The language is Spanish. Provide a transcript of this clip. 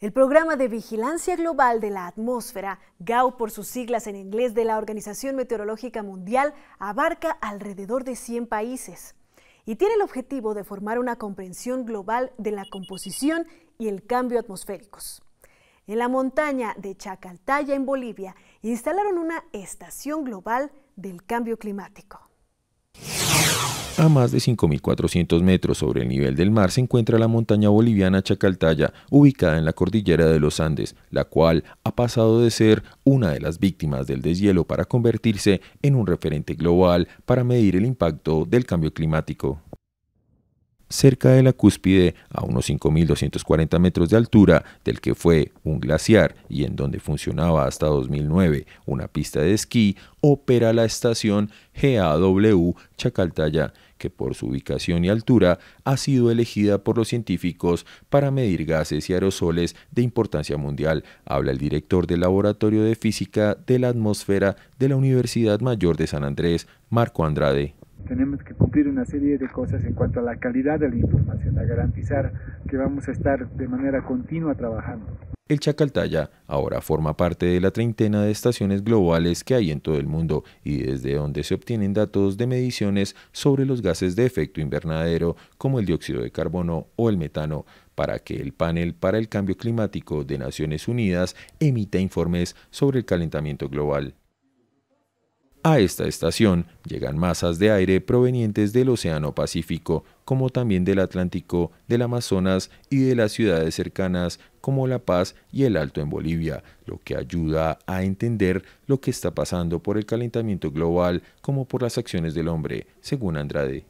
El programa de vigilancia global de la atmósfera, GAO por sus siglas en inglés de la Organización Meteorológica Mundial, abarca alrededor de 100 países y tiene el objetivo de formar una comprensión global de la composición y el cambio atmosféricos. En la montaña de Chacaltaya, en Bolivia, instalaron una estación global del cambio climático. A más de 5.400 metros sobre el nivel del mar se encuentra la montaña boliviana Chacaltaya, ubicada en la cordillera de los Andes, la cual ha pasado de ser una de las víctimas del deshielo para convertirse en un referente global para medir el impacto del cambio climático cerca de la cúspide, a unos 5.240 metros de altura, del que fue un glaciar y en donde funcionaba hasta 2009 una pista de esquí, opera la estación GAW Chacaltaya, que por su ubicación y altura ha sido elegida por los científicos para medir gases y aerosoles de importancia mundial, habla el director del Laboratorio de Física de la Atmósfera de la Universidad Mayor de San Andrés, Marco Andrade tenemos que cumplir una serie de cosas en cuanto a la calidad de la información, a garantizar que vamos a estar de manera continua trabajando. El Chacaltaya ahora forma parte de la treintena de estaciones globales que hay en todo el mundo y desde donde se obtienen datos de mediciones sobre los gases de efecto invernadero como el dióxido de carbono o el metano para que el panel para el cambio climático de Naciones Unidas emita informes sobre el calentamiento global. A esta estación llegan masas de aire provenientes del Océano Pacífico, como también del Atlántico, del Amazonas y de las ciudades cercanas como La Paz y el Alto en Bolivia, lo que ayuda a entender lo que está pasando por el calentamiento global como por las acciones del hombre, según Andrade.